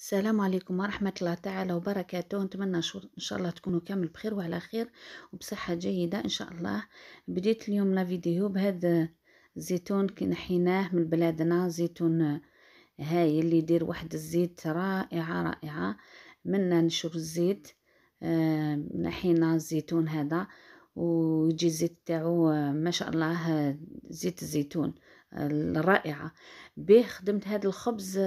السلام عليكم ورحمة الله تعالى وبركاته نتمنى إن شاء الله تكونوا كامل بخير وعلى خير وبصحة جيدة إن شاء الله بديت اليوم لا فيديو بهذا الزيتون نحيناه من بلادنا زيتون هاي اللي يدير واحد الزيت رائعة رائعة منا نشوف الزيت آه، نحينا الزيتون هذا ويجي الزيت تاعو آه، ما شاء الله آه، زيت الزيتون الرائعة به خدمت هذا الخبز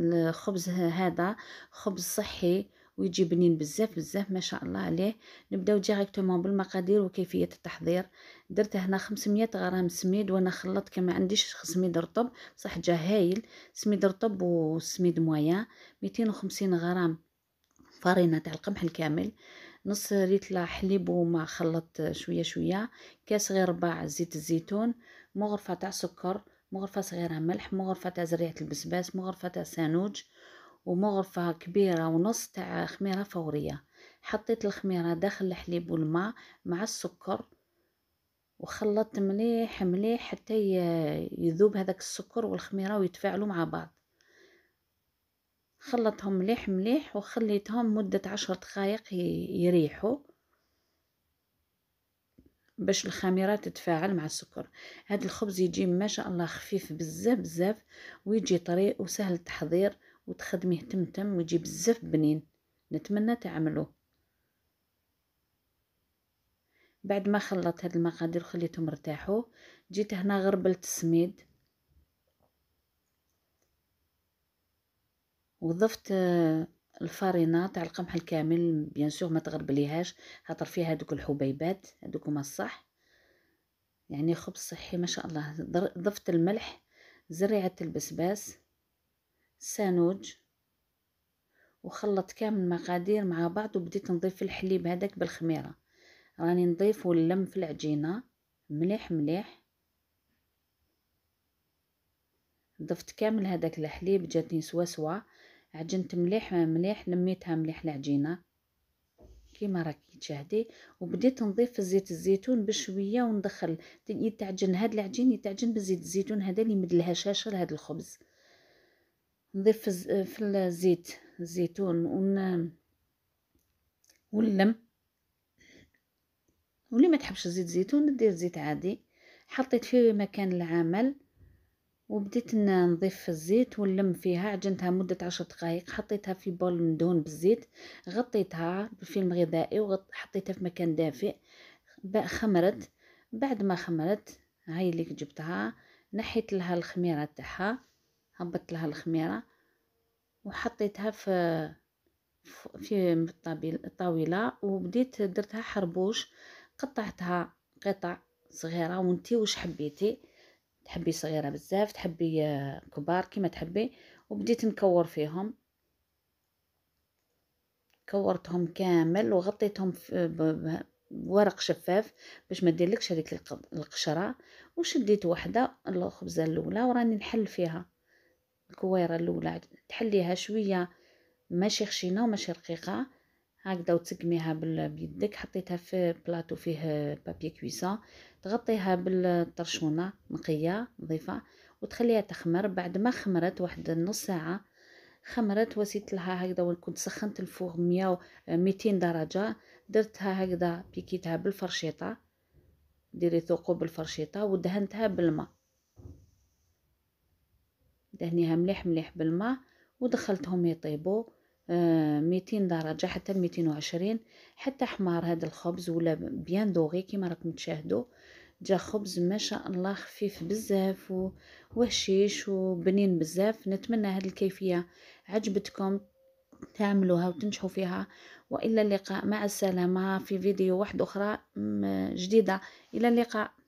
الخبز هذا خبز صحي ويجي بنين بزاف بزاف ما شاء الله عليه نبداو ديريكتومون بالمقادير وكيفيه التحضير درت هنا 500 غرام سميد وانا خلطت كما عنديش سميد رطب صح جا هايل سميد رطب وسميد مويان 250 غرام فرينه تاع القمح الكامل نص ريتلا حليب وما خلط شويه شويه كاس غير ربع زيت الزيتون مغرفه تاع سكر مغرفة صغيرة ملح مغرفة تاع زريعة البسباس مغرفة تاع سانوج ومغرفة كبيرة ونص تاع خميرة فورية حطيت الخميرة داخل الحليب والماء مع السكر وخلطت مليح مليح حتى يذوب هذاك السكر والخميرة ويتفاعلوا مع بعض خلطهم مليح مليح وخليتهم مدة عشر دقايق يريحوا باش الخميره تتفاعل مع السكر هذا الخبز يجي ما شاء الله خفيف بزاف بزاف ويجي طريق وسهل التحضير وتخدميه تمتم ويجي بزاف بنين نتمنى تعملوه بعد ما خلطت هاد المقادير وخليتهم ارتاحوا جيت هنا غربلت السميد وضفت الفرينه تاع القمح الكامل بيان سور ما تغربليهاش خاطر فيها هذوك الحبيبات هذوك هما الصح يعني خبز صحي ما شاء الله ضفت الملح زريعه البسباس سانوج وخلطت كامل المقادير مع بعض وبديت نضيف الحليب هذاك بالخميره راني نضيف اللم في العجينه مليح مليح ضفت كامل هذاك الحليب جاتني سوا سوا عجنت مليح مليح لميتها مليح العجينه كيما راكي تشاهدي وبديت نضيف زيت الزيتون بشويه وندخل يتعجن هاد العجين يتعجن بزيت الزيتون هذا اللي مدلها شاشه لهاد الخبز نضيف في الزيت الزيتون ون ونلم واللي ما تحبش زيت الزيتون دير زيت عادي حطيت فيه مكان العمل وبديت نضيف الزيت ونلم فيها عجنتها مدة عشر دقائق حطيتها في بول مدهون بالزيت غطيتها بفيلم غذائي وحطيتها في مكان دافئ خمرت بعد ما خمرت هاي اللي جبتها نحيت لها الخميرة تاعها هبطت لها الخميرة وحطيتها في في الطاولة وبديت درتها حربوش قطعتها قطع صغيرة وانتي وش حبيتي تحبي صغيره بزاف تحبي آه، كبار كيما تحبي وبديت نكور فيهم كورتهم كامل وغطيتهم بورق شفاف باش ما ديرلكش هذيك القشره وشديت وحده الخبزه الاولى وراني نحل فيها الكويره الاولى تحليها شويه ماشي خشينه وماشي رقيقه هكذا وتسقميها بيدك حطيتها في بلاطو فيه بابي كويسون تغطيها بالطرشونه نقيه نظيفه وتخليها تخمر بعد ما خمرت واحد نص ساعه خمرت وسيت لها هكذا وكنت سخنت الفوغ 100 200 درجه درتها هكذا بيكيتها بالفرشيطه ديري ثقوب بالفرشيطه ودهنتها بالماء دهنيها مليح مليح بالماء ودخلتهم يطيبوا آه، ميتين درجة حتى ميتين وعشرين حتى حمار هذا الخبز ولا بيان دوغي كيما راكم تشاهدوا جا خبز ما شاء الله خفيف بزاف وهشيش وبنين بزاف نتمنى هاد الكيفية عجبتكم تعملوها وتنجحوا فيها والى اللقاء مع السلامه في فيديو واحد اخرى جديده الى اللقاء